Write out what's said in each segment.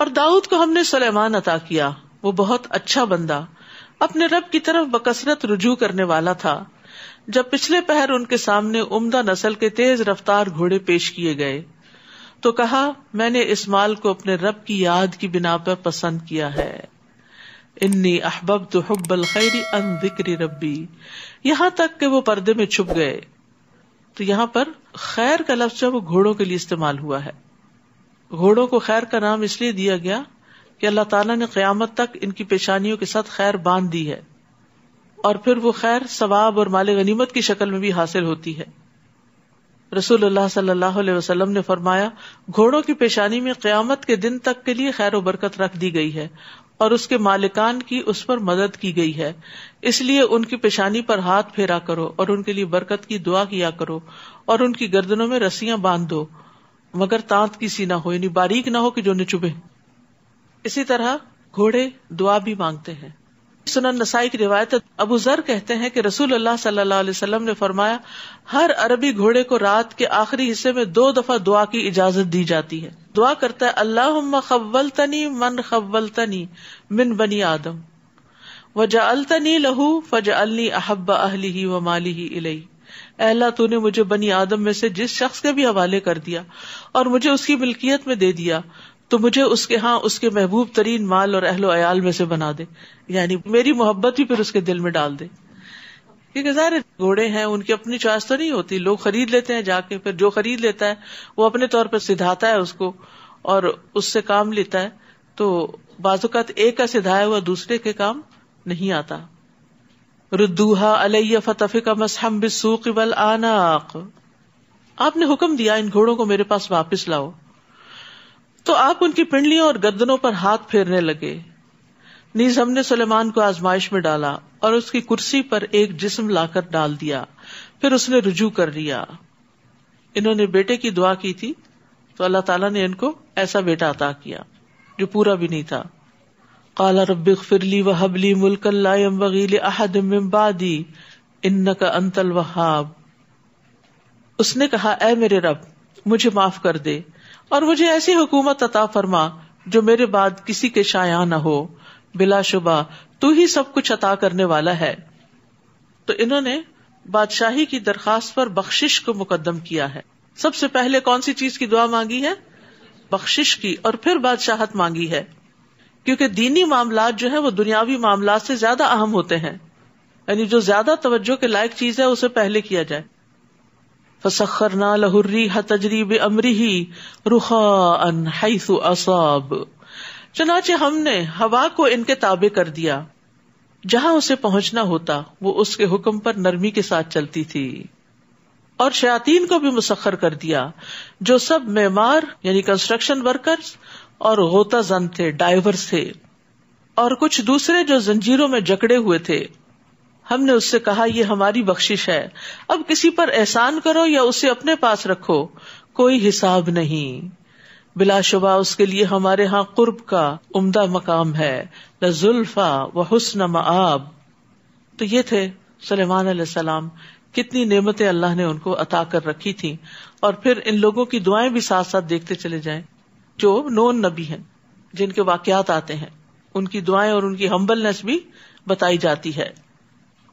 और दाऊद को हमने सलेमान अता किया वो बहुत अच्छा बंदा अपने रब की तरफ बकसरत रुझू करने वाला था जब पिछले पहर उनके सामने उमदा नस्ल के तेज रफ्तार घोड़े पेश किए गए तो कहा मैंने इस माल को अपने रब की याद की बिना पर पसंद किया है इन्नी अहबब तो हब्बल खैरी अन जिक्री रबी यहाँ तक के वो पर्दे में छुप गए तो यहाँ पर खैर का लफ्ज वो घोड़ों के लिए इस्तेमाल हुआ है घोड़ों को खैर का नाम इसलिए दिया गया कि अल्लाह ताला ने क्यामत तक इनकी पेशानियों के साथ खैर बांध दी है और फिर वो खैर सवाब और माल गनीमत की शक्ल में भी हासिल होती है रसूल सल्लल्लाहु अलैहि वसल्लम ने फरमाया घोड़ों की पेशानी में क्यामत के दिन तक के लिए खैर वरकत रख दी गई है और उसके मालिकान की उस पर मदद की गई है इसलिए उनकी पेशानी पर हाथ फेरा करो और उनके लिए बरकत की दुआ किया करो और उनकी गर्दनों में रस्सियां बांध दो मगर तांत की सी ना हो यानी बारीक ना हो कि जो ने इसी तरह घोड़े दुआ भी मांगते हैं सुनन नसाई की रिवायत अबू जर कहते हैं कि रसूल अल्लाह सल्लल्लाहु अलैहि वसल्लम ने फरमाया हर अरबी घोड़े को रात के आखिरी हिस्से में दो दफा दुआ की इजाजत दी जाती है दुआ करता है अल्लाह खब्बल तनी मन खब्बल तनी मिन बनी आदम वजा अलतनी लहू फज अल्ली अहब्बा अहली ही व माली ही इलई अल्लाह ने मुझे बनी आदम में से जिस शख्स के भी हवाले कर दिया और मुझे उसकी मिल्कियत में दे दिया तो मुझे उसके हाँ उसके महबूब तरीन माल और अहलो अयाल में से बना दे यानी मेरी मोहब्बत भी फिर उसके दिल में डाल दे क्योंकि जाहिर घोड़े हैं उनकी अपनी चॉइस तो नहीं होती लोग खरीद लेते हैं जाके फिर जो खरीद लेता है वो अपने तौर पर सिधाता है उसको और उससे काम लेता है तो बाजुकात एक का सिधाया हुआ दूसरे के काम नहीं आता रुद्दूहा अलैया फतफिका मसहम बिसूक वल आनाक आपने हुक्म दिया इन घोड़ों को मेरे पास वापस लाओ तो आप उनकी पिंडलियों और गर्दनों पर हाथ फेरने लगे नीज हमने सुलेमान को आजमाइश में डाला और उसकी कुर्सी पर एक जिस्म लाकर डाल दिया फिर उसने रुजू कर लिया इन्होंने बेटे की दुआ की थी तो अल्लाह ताला ने इनको ऐसा बेटा अता किया जो पूरा भी नहीं था काल रब फिरली वहबली मुल्कम बगील अहद मिम्बादी इन्न का अंतल वहाब उसने कहा ए मेरे रब मुझे माफ कर दे और मुझे ऐसी हुकूमत अता फरमा जो मेरे बाद किसी के शाया न हो बिलाशुबा तू ही सब कुछ अता करने वाला है तो इन्होंने बादशाही की दरखास्त पर बख्शिश को मुकदम किया है सबसे पहले कौन सी चीज की दुआ मांगी है बख्शिश की और फिर बादशाहत मांगी है क्योंकि दीनी मामला जो है वो दुनियावी मामला से ज्यादा अहम होते हैं यानी जो ज्यादा तवज्जो के लायक चीज है उसे पहले किया जाए फसखर ना लहुर्री तजरीब अमरी ही रुखा असाब चनाचे हमने हवा को इनके ताबे कर दिया जहां उसे पहुंचना होता वो उसके हुक्म पर नरमी के साथ चलती थी और शयातीन को भी मुसखर कर दिया जो सब मेमार यानी कंस्ट्रक्शन वर्कर्स और होता जन थे डाइवर्स थे और कुछ दूसरे जो जंजीरों में जकड़े हुए थे हमने उससे कहा यह हमारी बख्शिश है अब किसी पर एहसान करो या उसे अपने पास रखो कोई हिसाब नहीं बिलाशुबा उसके लिए हमारे यहाँ कुर्ब का उमदा मकाम है जुल्फा व हुसन मब तो ये थे सलेमान सलाम कितनी नेमतें अल्लाह ने उनको अता कर रखी थी और फिर इन लोगों की दुआएं भी साथ साथ देखते चले जाएं जो नोन नबी हैं जिनके वाकयात आते हैं उनकी दुआएं और उनकी हम्बलनेस भी बताई जाती है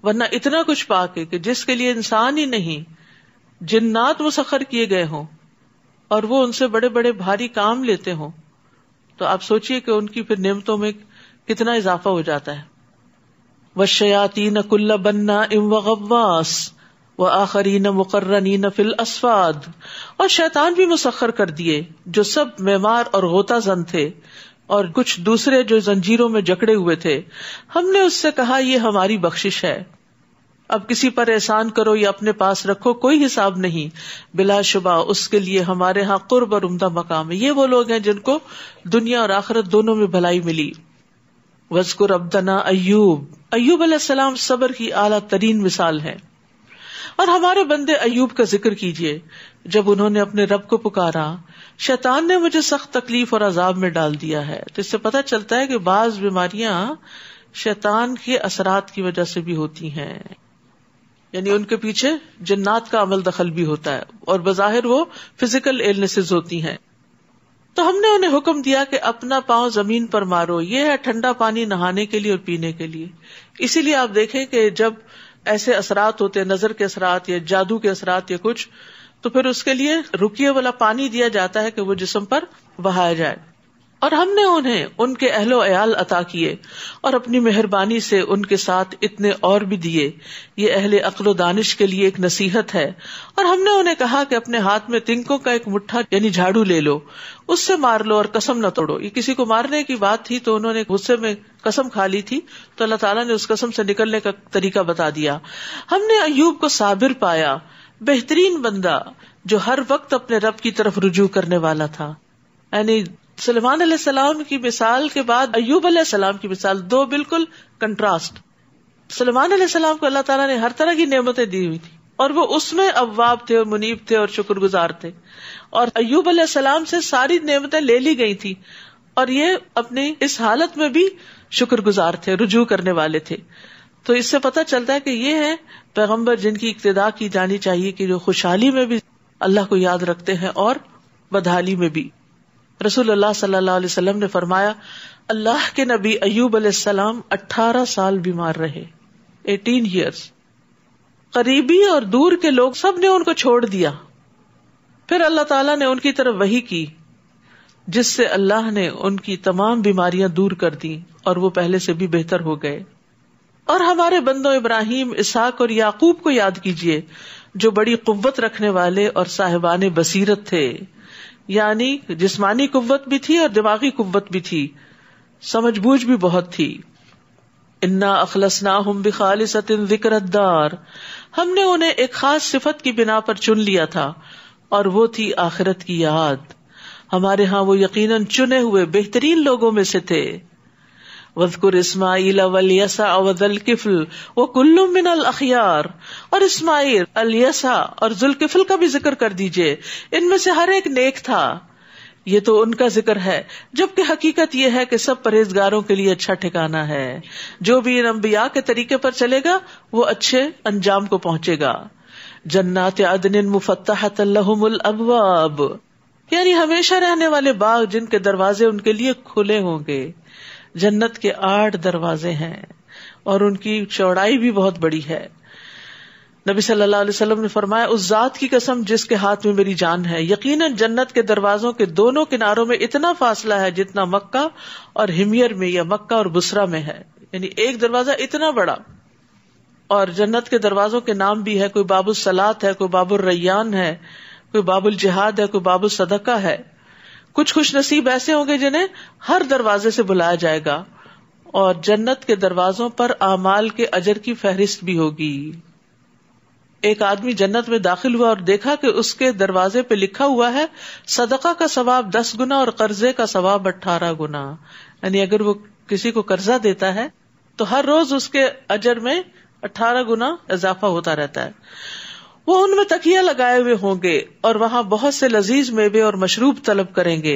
वरना इतना कुछ पाके कि जिसके लिए इंसान ही नहीं जिन्नात वो मुसखर किए गए हों और वो उनसे बड़े बड़े भारी काम लेते हों तो आप सोचिए कि उनकी फिर नियमतों में कितना इजाफा हो जाता है वशयातीन कुल्ला बन्ना इम वगवास व आखरी न मुकर्रनी न फिल असफाद और शैतान भी मुसखर कर दिए जो सब मेमार और गोता जन थे और कुछ दूसरे जो जंजीरों में जकड़े हुए थे हमने उससे कहा यह हमारी बख्शिश है अब किसी पर एहसान करो या अपने पास रखो कोई हिसाब नहीं बिलाशुबा उसके लिए हमारे यहाँ कुर्ब और उमदा मकाम है ये वो लोग हैं जिनको दुनिया और आखरत दोनों में भलाई मिली वजकुर अब्दना अयूब अयूब सलाम सबर की आला तरीन मिसाल है और हमारे बंदे अयूब का जिक्र कीजिए जब उन्होंने अपने रब को पुकारा शैतान ने मुझे सख्त तकलीफ और अजाब में डाल दिया है तो इससे पता चलता है कि बाज बीमारियां शैतान के असरात की वजह से भी होती हैं यानी उनके पीछे जन्नात का अमल दखल भी होता है और बज़ाहिर वो फिजिकल इलनेसेस होती हैं तो हमने उन्हें हुक्म दिया कि अपना पांव जमीन पर मारो ये है ठंडा पानी नहाने के लिए और पीने के लिए इसीलिए आप देखें कि जब ऐसे असरात होते हैं नजर के असरात या जादू के असरात या कुछ तो फिर उसके लिए रुकिए वाला पानी दिया जाता है कि वो जिसम पर बहाया जाए और हमने उन्हें उनके अहलो अयाल अता किए और अपनी मेहरबानी से उनके साथ इतने और भी दिए ये अहले अकलो दानिश के लिए एक नसीहत है और हमने उन्हें कहा कि अपने हाथ में तिनकों का एक मुट्ठा यानी झाड़ू ले लो उससे मार लो और कसम न तोड़ो ये किसी को मारने की बात थी तो उन्होंने गुस्से में कसम खा ली थी तो अल्लाह ताला ने उस कसम से निकलने का तरीका बता दिया हमने अयूब को साबिर पाया बेहतरीन बंदा जो हर वक्त अपने रब की तरफ रुजू करने वाला था यानी सलेमान सलाम की मिसाल के बाद अयूब सलाम की मिसाल दो बिल्कुल कंट्रास्ट सलमान सलाम को अल्लाह तला ने हर तरह की नेमतें दी हुई थी और वो उसमें अववाब थे और मुनीब थे और शुक्रगुजार थे और अयूब अल्लाम से सारी नियमतें ले ली गई थी और ये अपनी इस हालत में भी शुक्रगुजार थे रुझू करने वाले थे तो इससे पता चलता है कि ये है पैगम्बर जिनकी इब्तदा की जानी चाहिए कि जो खुशहाली में भी अल्लाह को याद रखते हैं और बदहाली में भी रसूल सल्लल्लाहु अलैहि वसल्लम ने फरमाया अल्लाह के नबी अयूब अलैहिस्सलाम 18 साल बीमार रहे 18 इयर्स करीबी और दूर के लोग सब ने उनको छोड़ दिया फिर अल्लाह ताला ने उनकी तरफ वही की जिससे अल्लाह ने उनकी तमाम बीमारियां दूर कर दी और वो पहले से भी बेहतर हो गए और हमारे बंदो इब्राहिम इसहाक और याकूब को याद कीजिए जो बड़ी कुव्वत रखने वाले और साहिबान बसीरत थे यानी जिस्मानी कुव्वत भी थी और दिमागी कुव्वत भी थी समझ समझबूझ भी बहुत थी इन्ना अखलसना हम बिखाल सतिन जिक्रदार हमने उन्हें एक खास सिफत की बिना पर चुन लिया था और वो थी आखिरत की याद हमारे यहाँ वो यकीनन चुने हुए बेहतरीन लोगों में से थे वजकुर इस्माइल अवलयसा अवदल किफल व कुल्लुम मिन अल अखियार और इस्माइल अलयसा और जुलकिफल का भी जिक्र कर दीजिए इनमें से हर एक नेक था ये तो उनका जिक्र है जबकि हकीकत यह है कि सब परहेजगारों के लिए अच्छा ठिकाना है जो भी इन अम्बिया के तरीके पर चलेगा वो अच्छे अंजाम को पहुंचेगा जन्नात अदन मुफतहतल अबवाब यानी हमेशा रहने वाले बाग जिनके दरवाजे उनके लिए खुले होंगे जन्नत के आठ दरवाजे हैं और उनकी चौड़ाई भी बहुत बड़ी है नबी सल्लल्लाहु अलैहि वसल्लम ने फरमाया उस जात की कसम जिसके हाथ में मेरी जान है यकीनन जन्नत के दरवाजों के दोनों किनारों में इतना फासला है जितना मक्का और हिमियर में या मक्का और बुसरा में है यानी एक दरवाजा इतना बड़ा और जन्नत के दरवाजों के नाम भी है कोई बाबुल सलात है कोई बाबुल रैयान है कोई बाबुल जिहाद है कोई बाबुल सदका है कुछ खुश नसीब ऐसे होंगे जिन्हें हर दरवाजे से बुलाया जाएगा और जन्नत के दरवाजों पर आमाल के अजर की फहरिस्त भी होगी एक आदमी जन्नत में दाखिल हुआ और देखा कि उसके दरवाजे पे लिखा हुआ है सदका का सवाब दस गुना और कर्जे का सवाब अट्ठारह गुना यानी अगर वो किसी को कर्जा देता है तो हर रोज उसके अजर में अठारह गुना इजाफा होता रहता है वो उनमें तकिया लगाए हुए होंगे और वहां बहुत से लजीज मेवे और मशरूब तलब करेंगे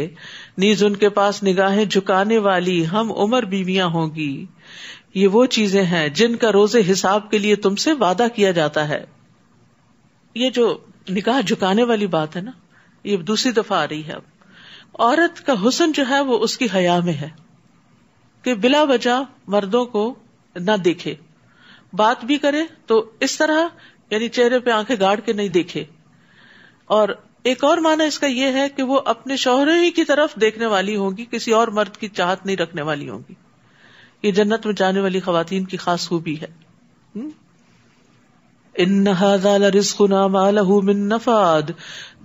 नीज उनके पास निगाहें झुकाने वाली हम उमर बीविया होंगी ये वो चीजें हैं जिनका रोजे हिसाब के लिए तुमसे वादा किया जाता है ये जो निगाह झुकाने वाली बात है ना ये दूसरी दफा आ रही है अब औरत का हुसन जो है वो उसकी हया में है कि बिला वजह मर्दों को ना देखे बात भी करे तो इस तरह यानी चेहरे पे आंखें गाड़ के नहीं देखे और एक और माना इसका यह है कि वो अपने शोहर ही की तरफ देखने वाली होगी किसी और मर्द की चाहत नहीं रखने वाली होगी ये जन्नत में जाने वाली खातन की खास खूबी है हम्म? इन नफाद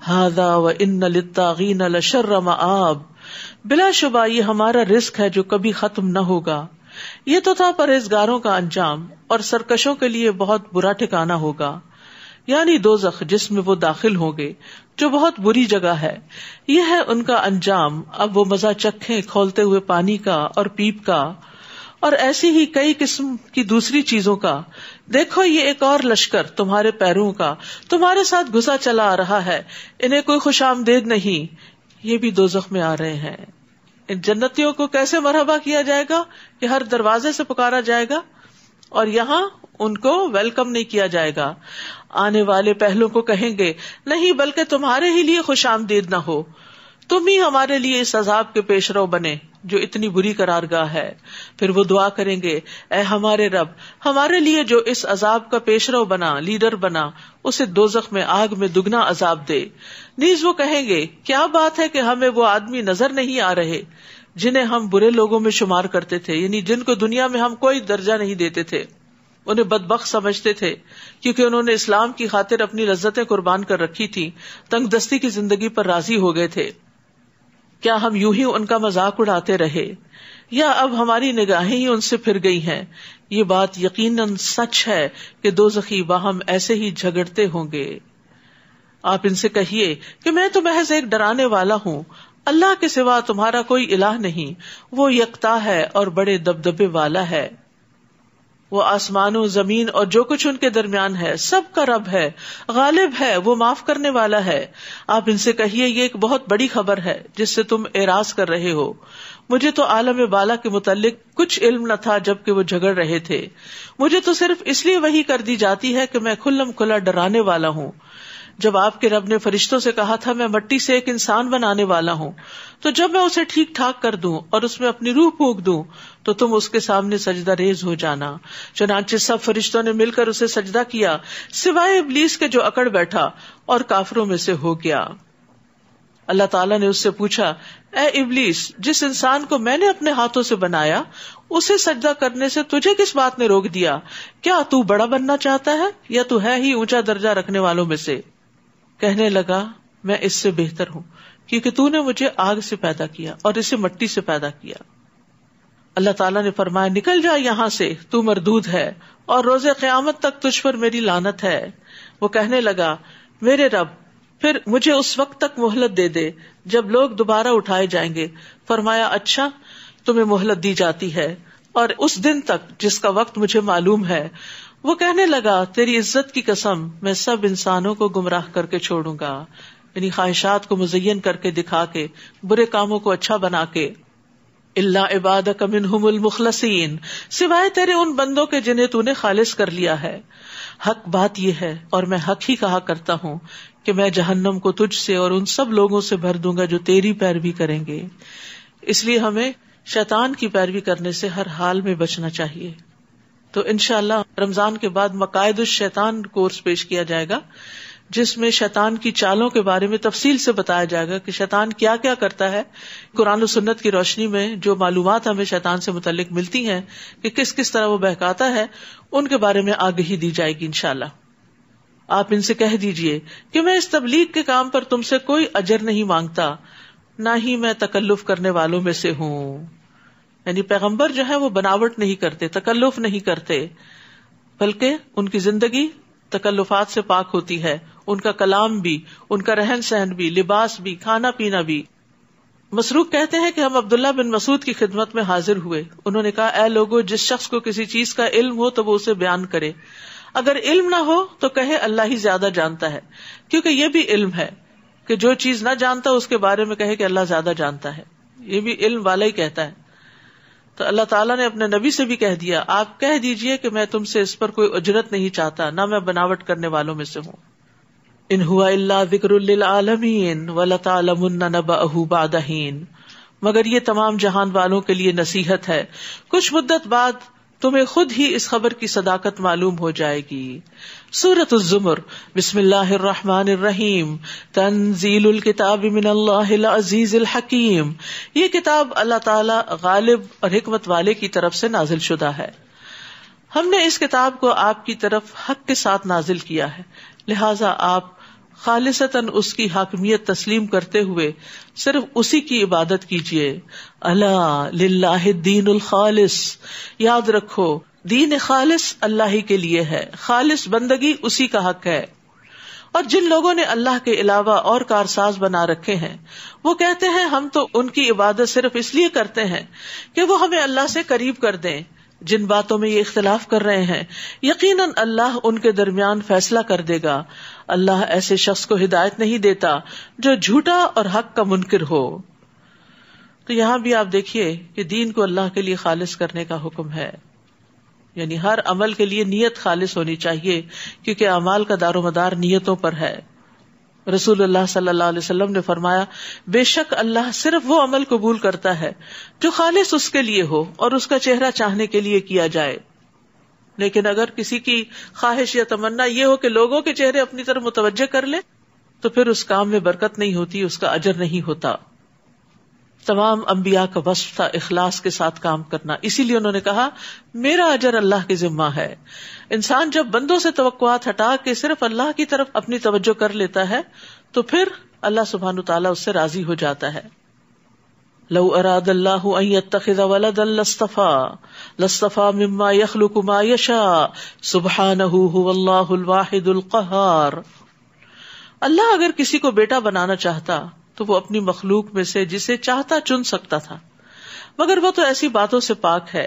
हादा व इन लितागीन लशर्र बिलाशुबा ये हमारा रिस्क है जो कभी खत्म न होगा ये तो था परहेजगारों का अंजाम और सरकशों के लिए बहुत बुरा ठिकाना होगा यानी दो जख जिसमें वो दाखिल होंगे जो बहुत बुरी जगह है यह है उनका अंजाम अब वो मजा चखे खोलते हुए पानी का और पीप का और ऐसी ही कई किस्म की दूसरी चीजों का देखो ये एक और लश्कर तुम्हारे पैरों का तुम्हारे साथ घुसा चला आ रहा है इन्हें कोई खुशामदेद नहीं ये भी दो में आ रहे हैं इन जन्नतियों को कैसे मरहबा किया जाएगा कि हर दरवाजे से पुकारा जाएगा और यहाँ उनको वेलकम नहीं किया जाएगा आने वाले पहलों को कहेंगे नहीं बल्कि तुम्हारे ही लिए खुश आमदीद न हो तुम ही हमारे लिए इस अजाब के पेशरो बने जो इतनी बुरी करारगाह है फिर वो दुआ करेंगे ए हमारे रब हमारे लिए जो इस अजाब का पेशरो बना लीडर बना उसे दो जख्म में आग में दुगना अजाब दे नीज वो कहेंगे क्या बात है की हमें वो आदमी नजर नहीं आ रहे जिन्हें हम बुरे लोगों में शुमार करते थे यानी जिनको दुनिया में हम कोई दर्जा नहीं देते थे उन्हें बदबक समझते थे क्योंकि उन्होंने इस्लाम की खातिर अपनी लज्जतें कुर्बान कर रखी थी तंग दस्ती की जिंदगी पर राजी हो गए थे क्या हम यूं ही उनका मजाक उड़ाते रहे या अब हमारी निगाहें ही उनसे फिर गई हैं ये बात यकीनन सच है कि दो जखी हम ऐसे ही झगड़ते होंगे आप इनसे कहिए कि मैं तो महज एक डराने वाला हूँ अल्लाह के सिवा तुम्हारा कोई इलाह नहीं वो यकता है और बड़े दबदबे वाला है वो आसमानों जमीन और जो कुछ उनके दरमियान है सब का रब है गालिब है वो माफ करने वाला है आप इनसे कहिए ये एक बहुत बड़ी खबर है जिससे तुम एराज कर रहे हो मुझे तो आलम बाला के मुतालिक कुछ इल्म न था जबकि वो झगड़ रहे थे मुझे तो सिर्फ इसलिए वही कर दी जाती है कि मैं खुल्लम खुला डराने वाला हूँ जब आपके रब ने फरिश्तों से कहा था मैं मट्टी से एक इंसान बनाने वाला हूँ तो जब मैं उसे ठीक ठाक कर दूं और उसमें अपनी रूह फूक दूं तो तुम उसके सामने सजदा रेज हो जाना चनाचे सब फरिश्तों ने मिलकर उसे सजदा किया सिवाय इबलीस के जो अकड़ बैठा और काफरों में से हो गया अल्लाह ताला ने उससे पूछा ए इबलीस जिस इंसान को मैंने अपने हाथों से बनाया उसे सजदा करने से तुझे किस बात ने रोक दिया क्या तू बड़ा बनना चाहता है या तू है ही ऊंचा दर्जा रखने वालों में से कहने लगा मैं इससे बेहतर हूँ क्योंकि तूने मुझे आग से पैदा किया और इसे मट्टी से पैदा किया अल्लाह ताला ने फरमाया निकल जा यहाँ से तू मरदूद है और रोजे क्यामत तक तुझ पर मेरी लानत है वो कहने लगा मेरे रब फिर मुझे उस वक्त तक मोहलत दे दे जब लोग दोबारा उठाए जाएंगे फरमाया अच्छा तुम्हे मोहलत दी जाती है और उस दिन तक जिसका वक्त मुझे मालूम है वो कहने लगा तेरी इज्जत की कसम मैं सब इंसानों को गुमराह करके छोड़ूंगा यानी ख्वाहिशात को मुजयन करके दिखा के बुरे कामों को अच्छा बना के इल्ला इबाद कमिन मुखलसीन सिवाय तेरे उन बंदों के जिन्हें तूने खालिज कर लिया है हक बात यह है और मैं हक ही कहा करता हूँ कि मैं जहन्नम को तुझसे और उन सब लोगों से भर दूंगा जो तेरी पैरवी करेंगे इसलिए हमें शैतान की पैरवी करने से हर हाल में बचना चाहिए तो इनशाला रमजान के बाद मकायद शैतान कोर्स पेश किया जाएगा जिसमें शैतान की चालों के बारे में तफसील से बताया जाएगा कि शैतान क्या क्या करता है कुरान और सुन्नत की रोशनी में जो मालूम हमें शैतान से मुतलिक मिलती हैं कि किस किस तरह वो बहकाता है उनके बारे में आगही दी जाएगी इनशाला आप इनसे कह दीजिए कि मैं इस तबलीग के काम पर तुमसे कोई अजर नहीं मांगता ना ही मैं तकल्लुफ करने वालों में से हूं यानी पैगम्बर जो है वो बनावट नहीं करते तकल्लुफ नहीं करते बल्कि उनकी जिंदगी तकल्लुफात से पाक होती है उनका कलाम भी उनका रहन सहन भी लिबास भी खाना पीना भी मसरूक कहते हैं कि हम अब्दुल्ला बिन मसूद की खिदमत में हाजिर हुए उन्होंने कहा ए लोगो जिस शख्स को किसी चीज का इल्म हो तो वो उसे बयान करे अगर इल्म ना हो तो कहे अल्लाह ही ज्यादा जानता है क्योंकि ये भी इल्म है कि जो चीज ना जानता उसके बारे में कहे कि अल्लाह ज्यादा जानता है ये भी इल्म वाला ही कहता है तो अल्लाह ताला ने अपने नबी से भी कह दिया आप कह दीजिए कि मैं तुमसे इस पर कोई उजरत नहीं चाहता ना मैं बनावट करने वालों में से हूं इन हुआ इल्ला जिक्रमीन वलतालमुन्नबादहीन मगर ये तमाम जहान वालों के लिए नसीहत है कुछ मुद्दत बाद तुम्हे खुद ही इस खबर की सदाकत मालूम हो जाएगी सूरत जुमर बिस्मिल्लाम तंजील अजीज हकीम ये किताब अल्लाह ताला गालिब और हिकमत वाले की तरफ से नाजिल शुदा है हमने इस किताब को आपकी तरफ हक के साथ नाजिल किया है लिहाजा आप खालिशतन उसकी हाकमियत तस्लीम करते हुए सिर्फ उसी की इबादत कीजिए अल्लाह दीन उल खालिस याद रखो दीन खालिस अल्लाह ही के लिए है खालिस बंदगी उसी का हक है और जिन लोगों ने अल्लाह के अलावा और कारसाज बना रखे हैं वो कहते हैं हम तो उनकी इबादत सिर्फ इसलिए करते हैं कि वो हमें अल्लाह से करीब कर दें जिन बातों में ये इख्तलाफ कर रहे हैं यकीनन अल्लाह उनके दरमियान फैसला कर देगा अल्लाह ऐसे शख्स को हिदायत नहीं देता जो झूठा और हक का मुनकर हो तो यहां भी आप देखिए कि दीन को अल्लाह के लिए खालिज करने का हुक्म है यानी हर अमल के लिए नीयत खालिज होनी चाहिए क्योंकि अमाल का दारोमदार नीयतों पर है रसूलुल्लाह सल्लल्लाहु अलैहि वसल्लम ने फरमाया बेशक अल्लाह सिर्फ वो अमल कबूल करता है जो खालिस उसके लिए हो और उसका चेहरा चाहने के लिए किया जाए लेकिन अगर किसी की ख्वाहिश या तमन्ना ये हो कि लोगों के चेहरे अपनी तरफ मुतवजह कर ले तो फिर उस काम में बरकत नहीं होती उसका अजर नहीं होता तमाम अम्बिया का वस्फ था इखलास के साथ काम करना इसीलिए उन्होंने कहा मेरा अजर अल्लाह की जिम्मा है इंसान जब बंदों से तो हटा के सिर्फ अल्लाह की तरफ अपनी तवज्जो कर लेता है तो फिर अल्लाह सुबहान तला उससे राजी हो जाता है लऊ अराद अल्लाहफा लस्तफा मिम्मा यखलू कुमा यशा सुबह सुबहान अल्लाह अगर किसी को बेटा बनाना चाहता तो वो अपनी मखलूक में से जिसे चाहता चुन सकता था मगर वो तो ऐसी बातों से पाक है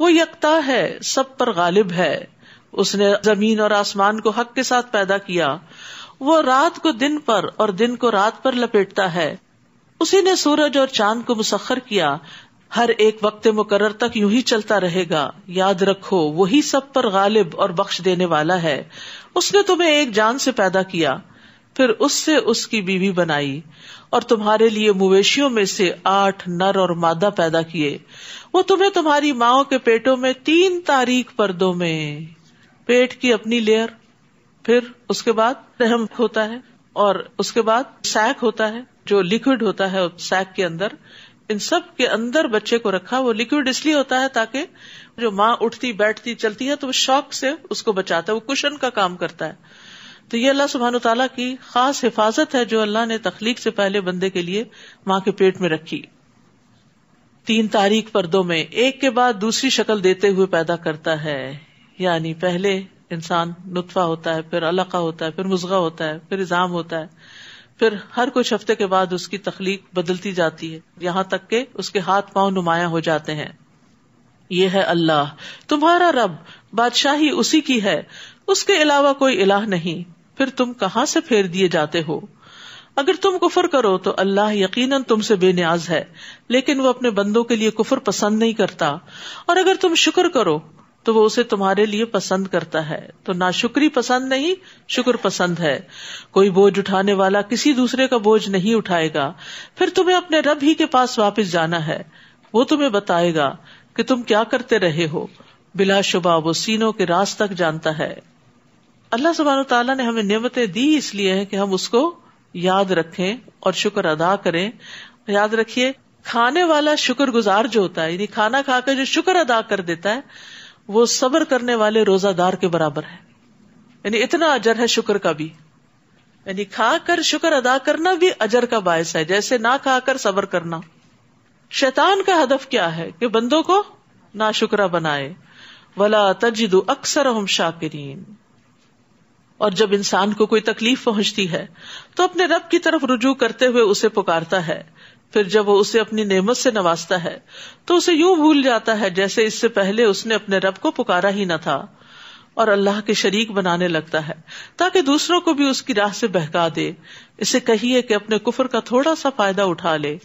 वो यकता है सब पर गालिब है उसने जमीन और आसमान को हक के साथ पैदा किया वो रात को दिन पर और दिन को रात पर लपेटता है उसी ने सूरज और चांद को मुसखर किया हर एक वक्त मुकर्र तक यू ही चलता रहेगा याद रखो वही सब पर गालिब और बख्श देने वाला है उसने तुम्हें एक जान से पैदा किया फिर उससे उसकी बीवी बनाई और तुम्हारे लिए मवेशियों में से आठ नर और मादा पैदा किए वो तुम्हें तुम्हारी माओ के पेटों में तीन तारीख पर्दों में पेट की अपनी लेयर फिर उसके बाद रहम होता है और उसके बाद सैक होता है जो लिक्विड होता है सैक के अंदर इन सब के अंदर बच्चे को रखा वो लिक्विड इसलिए होता है ताकि जो माँ उठती बैठती चलती है तो वो शौक से उसको बचाता है वो कुशन का काम करता है तो ये अल्लाह सुबहान तला की खास हिफाजत है जो अल्लाह ने तख्लीक से पहले बंदे के लिए माँ के पेट में रखी तीन तारीख पर्दों में एक के बाद दूसरी शक्ल देते हुए पैदा करता है यानी पहले इंसान नुतफा होता है फिर अलका होता है फिर मुजगा होता है फिर इजाम होता है फिर हर कुछ हफ्ते के बाद उसकी तख्लीक बदलती जाती है यहाँ तक के उसके हाथ पांव नुमाया हो जाते हैं ये है अल्लाह तुम्हारा रब बादशाही उसी की है उसके अलावा कोई इलाह नहीं फिर तुम कहाँ से फेर दिए जाते हो अगर तुम कुफर करो तो अल्लाह यकीनन तुमसे बेनियाज है लेकिन वो अपने बंदों के लिए कुफर पसंद नहीं करता और अगर तुम शुक्र करो तो वो उसे तुम्हारे लिए पसंद करता है तो ना नाशुक्री पसंद नहीं शुक्र पसंद है कोई बोझ उठाने वाला किसी दूसरे का बोझ नहीं उठाएगा फिर तुम्हें अपने रब ही के पास वापस जाना है वो तुम्हें बताएगा कि तुम क्या करते रहे हो बिलाशुबा वो सीनों के रास तक जानता है अल्लाह सुबहान तला ने हमें नियमतें दी इसलिए है कि हम उसको याद रखें और शुक्र अदा करें याद रखिए खाने वाला शुक्र गुजार जो होता है यानी खाना खाकर जो शुक्र अदा कर देता है वो सबर करने वाले रोजादार के बराबर है यानी इतना अजर है शुक्र का भी यानी खाकर शुक्र अदा करना भी अजर का बायस है जैसे ना खाकर सबर करना शैतान का हदफ क्या है कि बंदों को ना शुक्रा बनाए वाला तजिदु अक्सर हम शाकिरीन और जब इंसान को कोई तकलीफ पहुंचती है तो अपने रब की तरफ रुजू करते हुए उसे पुकारता है फिर जब वो उसे अपनी नेमत से नवाजता है तो उसे यूं भूल जाता है जैसे इससे पहले उसने अपने रब को पुकारा ही न था और अल्लाह के शरीक बनाने लगता है ताकि दूसरों को भी उसकी राह से बहका दे इसे कहिए कि अपने कुफर का थोड़ा सा फायदा उठा ले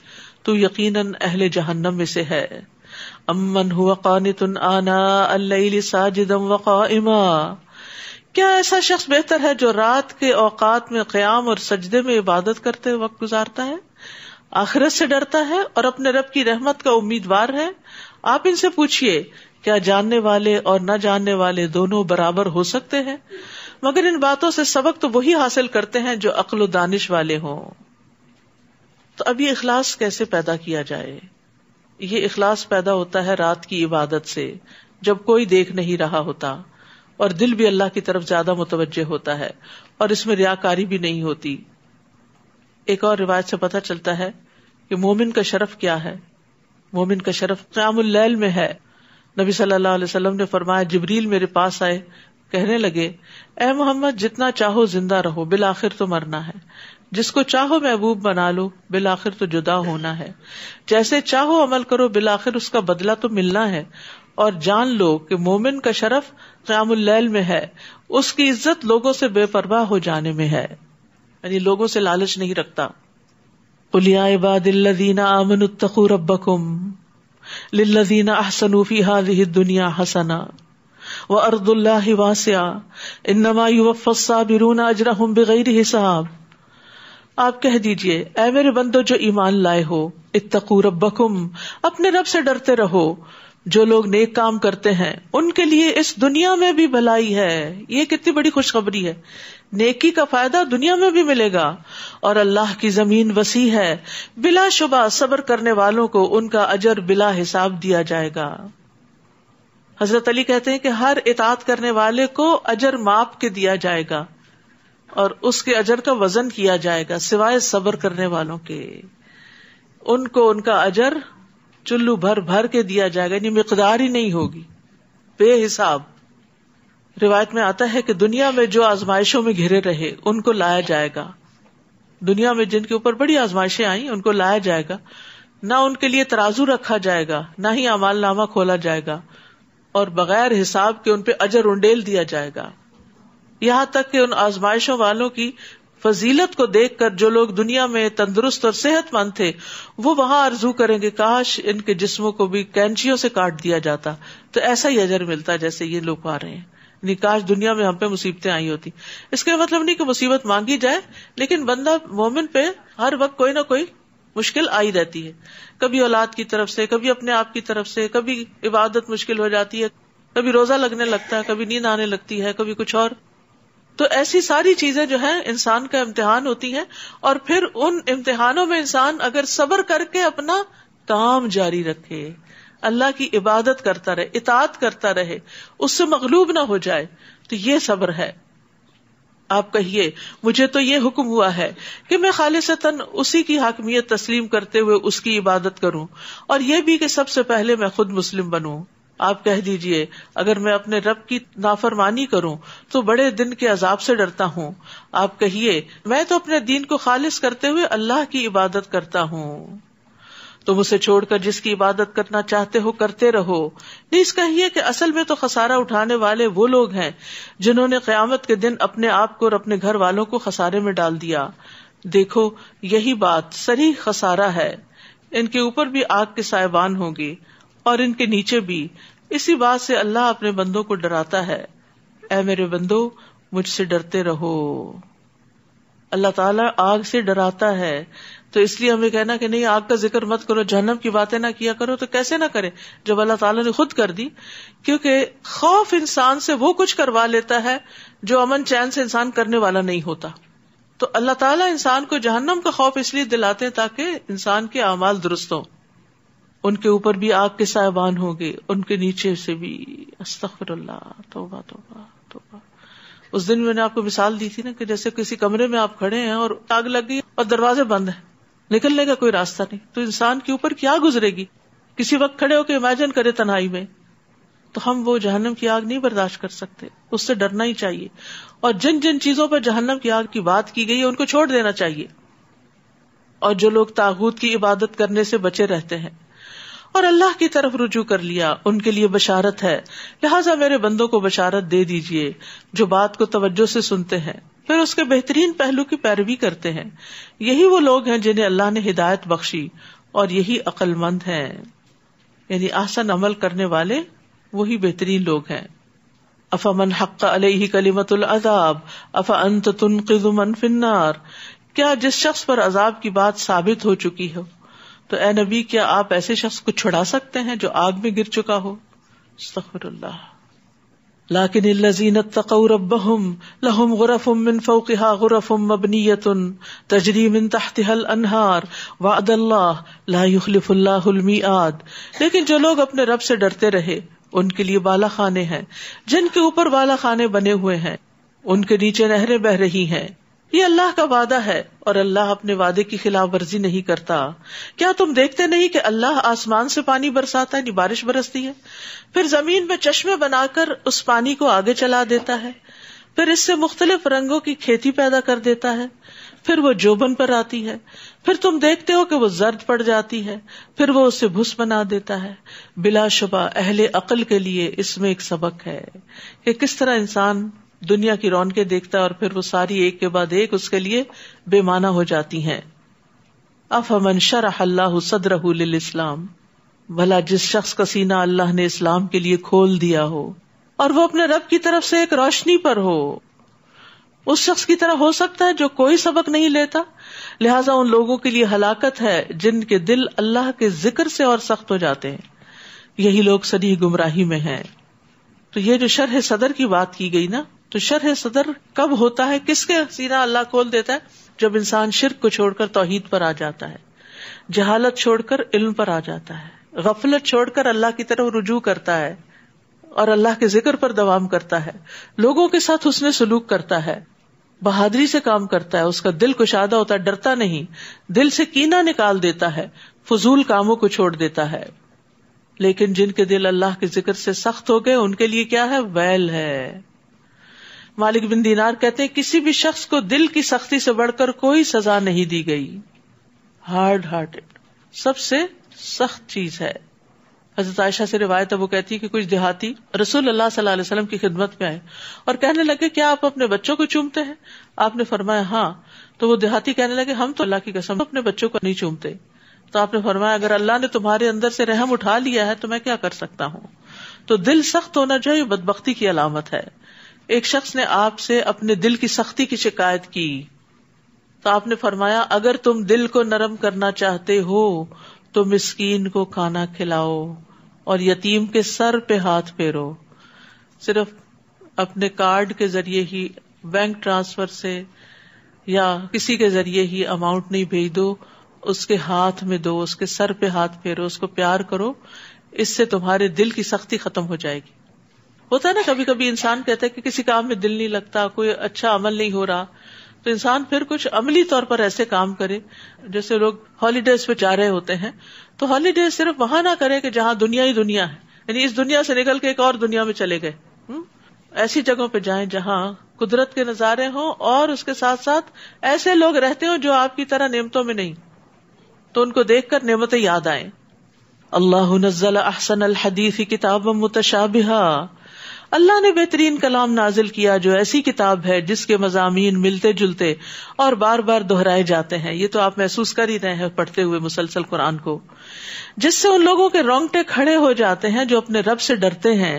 तो यकीन अहले जहन्नम में से है अमन हुआ कानितुन आना अल्लाह साजिदम वक़ाइमा क्या ऐसा शख्स बेहतर है जो रात के औकात में क्याम और सजदे में इबादत करते वक्त गुजारता है आखिरत से डरता है और अपने रब की रहमत का उम्मीदवार है आप इनसे पूछिए क्या जानने वाले और न जानने वाले दोनों बराबर हो सकते हैं मगर इन बातों से सबक तो वही हासिल करते हैं जो अक्ल दानिश वाले हों तो अभी इखलास कैसे पैदा किया जाए ये इखलास पैदा होता है रात की इबादत से जब कोई देख नहीं रहा होता और दिल भी अल्लाह की तरफ ज्यादा मुतवजह होता है और इसमें रियाकारी भी नहीं होती एक और रिवायत से पता चलता है कि मोमिन का शरफ क्या है मोमिन का शरफ क्यामुल्लैल में है नबी सल्लल्लाहु अलैहि वसल्लम ने फरमाया जिबरील मेरे पास आए कहने लगे ए मोहम्मद जितना चाहो जिंदा रहो बिल आखिर तो मरना है जिसको चाहो महबूब बना लो बिल आखिर तो जुदा होना है जैसे चाहो अमल करो बिल आखिर उसका बदला तो मिलना है और जान लो कि मोमिन का शरफ क्यामुल्लैल में है उसकी इज्जत लोगों से बेपरवाह हो जाने में है यानी लोगों से लालच नहीं रखता उलियाबादीना आमन तखू रबकुम लिल्लजीना अहसनूफी हाजिह दुनिया हसना व अरदुल्लाह वास्या इन्नमा युवफसाबिरून अजरहुम बगैर हिसाब आप कह दीजिए ए मेरे बंदो जो ईमान लाए हो इतकू रबकुम अपने रब से डरते रहो जो लोग नेक काम करते हैं उनके लिए इस दुनिया में भी भलाई है ये कितनी बड़ी खुशखबरी है नेकी का फायदा दुनिया में भी मिलेगा और अल्लाह की जमीन वसी है बिला शुबा सबर करने वालों को उनका अजर बिला हिसाब दिया जाएगा हजरत अली कहते हैं कि हर इतात करने वाले को अजर माप के दिया जाएगा और उसके अजर का वजन किया जाएगा सिवाय सबर करने वालों के उनको उनका अजर चुल्लू भर भर के दिया जाएगा यानी मकदार ही नहीं होगी बेहिसाब रिवायत में आता है कि दुनिया में जो आजमाइशों में घिरे रहे उनको लाया जाएगा दुनिया में जिनके ऊपर बड़ी आजमाइशें आई उनको लाया जाएगा ना उनके लिए तराजू रखा जाएगा ना ही अमाल नामा खोला जाएगा और बगैर हिसाब के उनपे अजर उंडेल दिया जाएगा यहां तक कि उन आजमाइशों वालों की फजीलत को देख कर जो लोग दुनिया में तंदुरुस्त और सेहतमंद थे वो वहां आरजू करेंगे काश इनके जिस्मों को भी कैंचियों से काट दिया जाता तो ऐसा ही अजर मिलता जैसे ये लोग पा रहे हैं निकाश दुनिया में हम पे मुसीबतें आई होती इसका मतलब नहीं कि मुसीबत मांगी जाए लेकिन बंदा मोमिन पे हर वक्त कोई ना कोई मुश्किल आई रहती है कभी औलाद की तरफ से कभी अपने आप की तरफ से कभी इबादत मुश्किल हो जाती है कभी रोजा लगने लगता है कभी नींद आने लगती है कभी कुछ और तो ऐसी सारी चीजें जो है इंसान का इम्तिहान होती है और फिर उन इम्तिहानों में इंसान अगर सब्र करके अपना काम जारी रखे अल्लाह की इबादत करता रहे इतात करता रहे उससे मकलूब ना हो जाए तो ये सब्र है आप कहिए मुझे तो ये हुक्म हुआ है कि मैं खालिशतन उसी की हाकमियत तस्लीम करते हुए उसकी इबादत करूं और यह भी कि सबसे पहले मैं खुद मुस्लिम बनूं आप कह दीजिए अगर मैं अपने रब की नाफरमानी करूं तो बड़े दिन के अजाब से डरता हूं आप कहिए मैं तो अपने दीन को खालिज करते हुए अल्लाह की इबादत करता हूँ तुम उसे छोड़कर जिसकी इबादत करना चाहते हो करते रहो नीस कहिए कि असल में तो खसारा उठाने वाले वो लोग हैं जिन्होंने क्यामत के दिन अपने आप को और अपने घर वालों को खसारे में डाल दिया देखो यही बात सरी खसारा है इनके ऊपर भी आग के सायबान होगी और इनके नीचे भी इसी बात से अल्लाह अपने बंदों को डराता है ऐ मेरे बंदो मुझसे डरते रहो अल्लाह ताला आग से डराता है तो इसलिए हमें कहना कि नहीं आग का जिक्र मत करो जहनम की बातें ना किया करो तो कैसे ना करें जब अल्लाह ताला ने खुद कर दी क्योंकि खौफ इंसान से वो कुछ करवा लेता है जो अमन चैन से इंसान करने वाला नहीं होता तो अल्लाह ताला इंसान को जहन्नम का खौफ इसलिए दिलाते हैं ताकि इंसान के अमाल दुरुस्त हो उनके ऊपर भी आग के साहबान होंगे उनके नीचे से भी अस्तर तोबा तोबा तोबा उस दिन मैंने आपको मिसाल दी थी ना कि जैसे किसी कमरे में आप खड़े हैं और आग लग गई और दरवाजे बंद है निकलने का कोई रास्ता नहीं तो इंसान के ऊपर क्या गुजरेगी किसी वक्त खड़े होकर इमेजिन करे तनाई में तो हम वो जहन्नम की आग नहीं बर्दाश्त कर सकते उससे डरना ही चाहिए और जिन जिन चीजों पर जहन्नम की आग की बात की गई है उनको छोड़ देना चाहिए और जो लोग तागूत की इबादत करने से बचे रहते हैं और अल्लाह की तरफ रुजू कर लिया उनके लिए बशारत है लिहाजा मेरे बंदों को बशारत दे दीजिए जो बात को तवज्जो से सुनते हैं फिर उसके बेहतरीन पहलू की पैरवी करते हैं यही वो लोग हैं जिन्हें अल्लाह ने हिदायत बख्शी और यही अक्लमंद हैं यानी आसन अमल करने वाले वही बेहतरीन लोग हैं मन हक अलही कलीमतुल अजाब अफा अंत तुन फिन्नार क्या जिस शख्स पर अजाब की बात साबित हो चुकी हो तो ए नबी क्या आप ऐसे शख्स को छुड़ा सकते हैं जो आग में गिर चुका हो सखरल्ला लाकिन लजीन तकौरबहम लेकिन जो लोग अपने रब से डरते रहे उनके लिए बाला खाने हैं जिनके ऊपर बाला खाने बने हुए हैं उनके नीचे नहरें बह रही हैं ये अल्लाह का वादा है और अल्लाह अपने वादे की खिलाफ वर्जी नहीं करता क्या तुम देखते नहीं कि अल्लाह आसमान से पानी बरसाता है बारिश बरसती है फिर जमीन में चश्मे बनाकर उस पानी को आगे चला देता है फिर इससे मुख्तलिफ रंगों की खेती पैदा कर देता है फिर वो जोबन पर आती है फिर तुम देखते हो कि वो जर्द पड़ जाती है फिर वो उसे भुस बना देता है बिलाशुबा अहले अकल के लिए इसमें एक सबक है कि किस तरह इंसान दुनिया की रौनकें देखता है और फिर वो सारी एक के बाद एक उसके लिए बेमाना हो जाती हैं अफमन शरह अल्लाह सदर इस्लाम भला जिस शख्स का सीना अल्लाह ने इस्लाम के लिए खोल दिया हो और वो अपने रब की तरफ से एक रोशनी पर हो उस शख्स की तरह हो सकता है जो कोई सबक नहीं लेता लिहाजा उन लोगों के लिए हलाकत है जिनके दिल अल्लाह के जिक्र से और सख्त हो जाते हैं यही लोग सदी गुमराही में हैं तो ये जो शरह सदर की बात की गई ना तो है सदर कब होता है किसके सीना अल्लाह खोल देता है जब इंसान शिर को छोड़कर तोहहीद पर आ जाता है जहालत छोड़कर इल्म पर आ जाता है गफलत छोड़कर अल्लाह की तरफ रुजू करता है और अल्लाह के जिक्र पर दवाम करता है लोगों के साथ उसने सलूक करता है बहादरी से काम करता है उसका दिल कुशादा होता है डरता नहीं दिल से कीना निकाल देता है फजूल कामों को छोड़ देता है लेकिन जिनके दिल अल्लाह के जिक्र से सख्त हो गए उनके लिए क्या है वैल है मालिक बिन दीनार कहते हैं किसी भी शख्स को दिल की सख्ती से बढ़कर कोई सजा नहीं दी गई हार्ड हार्टेड सबसे सख्त चीज है हजरत आयशा से रिवायत वो कहती है कि कुछ देहाती रसूल अल्लाह सल्लल्लाहु अलैहि वसल्लम की खिदमत में आए और कहने लगे क्या आप अपने बच्चों को चूमते हैं आपने फरमाया हाँ तो वो देहाती कहने लगे हम तो अल्लाह की कसम अपने बच्चों को नहीं चूमते तो आपने फरमाया अगर अल्लाह ने तुम्हारे अंदर से रहम उठा लिया है तो मैं क्या कर सकता हूँ तो दिल सख्त होना चाहिए बदबख्ती की अलामत है एक शख्स ने आपसे अपने दिल की सख्ती की शिकायत की तो आपने फरमाया अगर तुम दिल को नरम करना चाहते हो तो मिस्कीन को खाना खिलाओ और यतीम के सर पे हाथ फेरो सिर्फ अपने कार्ड के जरिए ही बैंक ट्रांसफर से या किसी के जरिए ही अमाउंट नहीं भेज दो उसके हाथ में दो उसके सर पे हाथ फेरो उसको प्यार करो इससे तुम्हारे दिल की सख्ती खत्म हो जाएगी होता है ना कभी कभी इंसान कहता है कि किसी काम में दिल नहीं लगता कोई अच्छा अमल नहीं हो रहा तो इंसान फिर कुछ अमली तौर पर ऐसे काम करे जैसे लोग हॉलीडेज पे जा रहे होते हैं तो हॉलीडे सिर्फ वहां ना करे कि जहां दुनिया ही दुनिया है यानी इस दुनिया से निकल के एक और दुनिया में चले गए हम्म? ऐसी जगहों पे जाएं जहां कुदरत के नजारे हों और उसके साथ साथ ऐसे लोग रहते हो जो आपकी तरह नेमतों में नहीं तो उनको देखकर नेमतें याद आए अल्लाह नजल अहसन अल हदीफी किताब मुतशाबिहा अल्लाह ने बेहतरीन कलाम नाजिल किया जो ऐसी किताब है जिसके मजामी मिलते जुलते और बार बार दोहराए जाते हैं ये तो आप महसूस कर ही रहे हैं पढ़ते हुए मुसलसल कुरान को जिससे उन लोगों के रोंगटे खड़े हो जाते हैं जो अपने रब से डरते हैं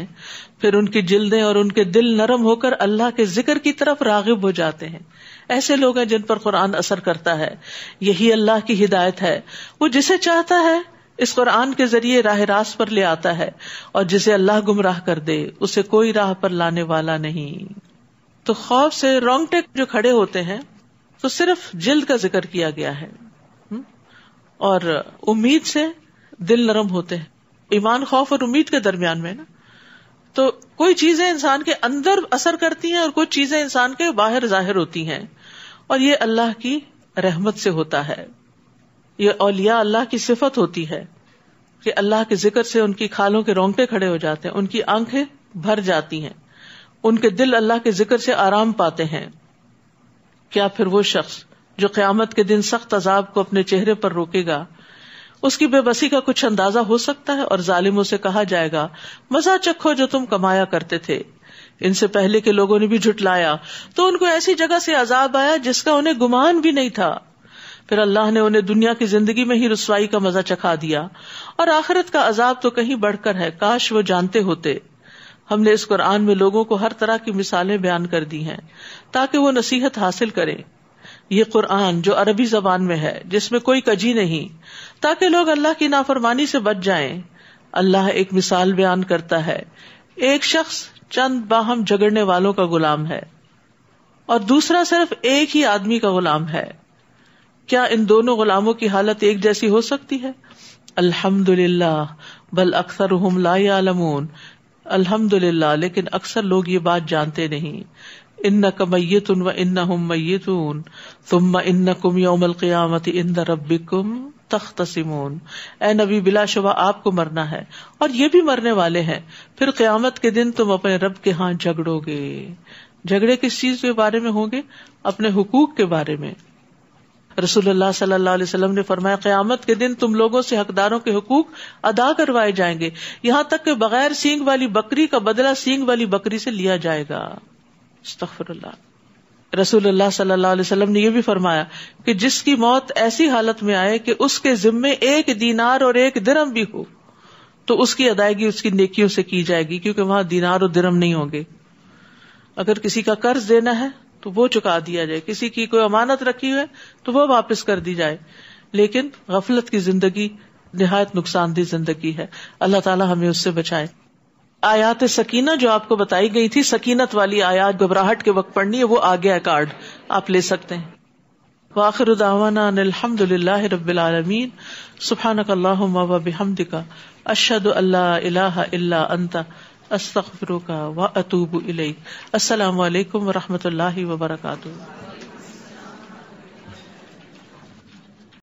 फिर उनकी जिल्दें और उनके दिल नरम होकर अल्लाह के जिक्र की तरफ रागिब हो जाते हैं ऐसे लोग हैं जिन पर कुरान असर करता है यही अल्लाह की हिदायत है वो जिसे चाहता है इस कुरान के जरिए राह रास पर ले आता है और जिसे अल्लाह गुमराह कर दे उसे कोई राह पर लाने वाला नहीं तो खौफ से रोंगटे जो खड़े होते हैं तो सिर्फ जिल्द का जिक्र किया गया है और उम्मीद से दिल नरम होते हैं ईमान खौफ और उम्मीद के दरमियान में ना तो कोई चीजें इंसान के अंदर असर करती हैं और कुछ चीजें इंसान के बाहर जाहिर होती हैं और ये अल्लाह की रहमत से होता है ये औलिया अल्लाह की सिफत होती है कि अल्लाह के जिक्र से उनकी खालों के रोंगटे खड़े हो जाते हैं उनकी आंखें भर जाती हैं उनके दिल अल्लाह के जिक्र से आराम पाते हैं क्या फिर वो शख्स जो क्यामत के दिन सख्त अजाब को अपने चेहरे पर रोकेगा उसकी बेबसी का कुछ अंदाजा हो सकता है और जालिमों से कहा जाएगा मजा चखो जो तुम कमाया करते थे इनसे पहले के लोगों ने भी झुटलाया तो उनको ऐसी जगह से अजाब आया जिसका उन्हें गुमान भी नहीं था फिर अल्लाह ने उन्हें दुनिया की जिंदगी में ही रसवाई का मजा चखा दिया और आखिरत का अजाब तो कहीं बढ़कर है काश वो जानते होते हमने इस कुरान में लोगों को हर तरह की मिसालें बयान कर दी हैं ताकि वो नसीहत हासिल करें ये कुरान जो अरबी जबान में है जिसमें कोई कजी नहीं ताकि लोग अल्लाह की नाफरमानी से बच जाए अल्लाह एक मिसाल बयान करता है एक शख्स चंद बाहम झगड़ने वालों का गुलाम है और दूसरा सिर्फ एक ही आदमी का गुलाम है क्या इन दोनों गुलामों की हालत एक जैसी हो सकती है अल्हम्दुलिल्लाह बल अक्सर लामून अल्हम्दुलिल्लाह लेकिन अक्सर लोग ये बात जानते नहीं इन्न कमैतुन व इन्ना हम मैतून तुम यौमल क्यामत इन रबिकुम तख्तसिमून ए नबी बिला शुबा आपको मरना है और ये भी मरने वाले हैं फिर क्यामत के दिन तुम अपने रब के हाथ झगड़ोगे झगड़े किस चीज के बारे में होंगे अपने हुकूक के बारे में रसूल सल्लल्लाहु ने फरमाया क्यामत के दिन तुम लोगों से हकदारों के हकूक अदा करवाए जाएंगे यहां तक के बगैर सींग वाली बकरी का बदला सींग वाली बकरी से लिया जाएगा रसूल सल्लल्लाहु ने यह भी फरमाया कि जिसकी मौत ऐसी हालत में आए कि उसके जिम्मे एक दीनार और एक दिरम भी हो तो उसकी अदायगी उसकी नेकियों से की जाएगी क्योंकि वहां दीनार और दिरम नहीं होंगे अगर किसी का कर्ज देना है तो वो चुका दिया जाए किसी की कोई अमानत रखी है तो वो वापस कर दी जाए लेकिन गफलत की जिंदगी नहायत नुकसानदेह जिंदगी है अल्लाह ताला हमें उससे बचाए आयात सकीना जो आपको बताई गई थी सकीनत वाली आयात घबराहट के वक्त पढ़नी है वो आ गया कार्ड आप ले सकते हैं वाखिर उदावानाहमदुल्लाह रबालमीन सुबहानक अशद अल्लाह इलाहा इल्ला अंता अस्तफरू का व अतूब इलेक असलम वरहमत ला